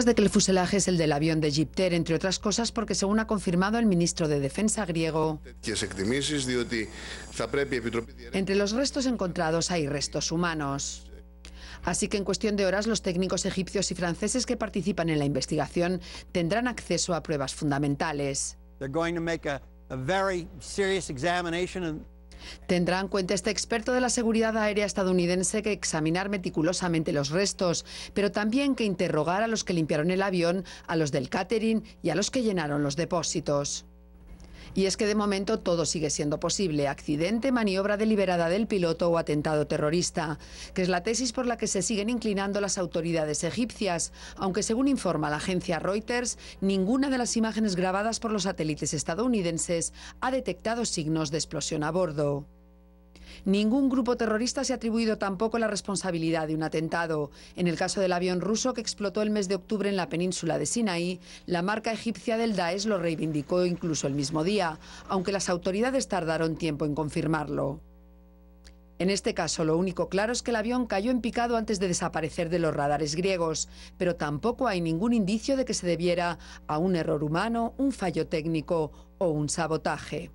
de que el fuselaje es el del avión de Jipter, entre otras cosas porque según ha confirmado el ministro de Defensa griego. Entre los restos encontrados hay restos humanos. Así que en cuestión de horas los técnicos egipcios y franceses que participan en la investigación tendrán acceso a pruebas fundamentales. Tendrá en cuenta este experto de la seguridad aérea estadounidense que examinar meticulosamente los restos, pero también que interrogar a los que limpiaron el avión, a los del catering y a los que llenaron los depósitos. Y es que de momento todo sigue siendo posible. Accidente, maniobra deliberada del piloto o atentado terrorista, que es la tesis por la que se siguen inclinando las autoridades egipcias, aunque según informa la agencia Reuters, ninguna de las imágenes grabadas por los satélites estadounidenses ha detectado signos de explosión a bordo. Ningún grupo terrorista se ha atribuido tampoco la responsabilidad de un atentado. En el caso del avión ruso que explotó el mes de octubre en la península de Sinaí, la marca egipcia del Daesh lo reivindicó incluso el mismo día, aunque las autoridades tardaron tiempo en confirmarlo. En este caso, lo único claro es que el avión cayó en picado antes de desaparecer de los radares griegos, pero tampoco hay ningún indicio de que se debiera a un error humano, un fallo técnico o un sabotaje.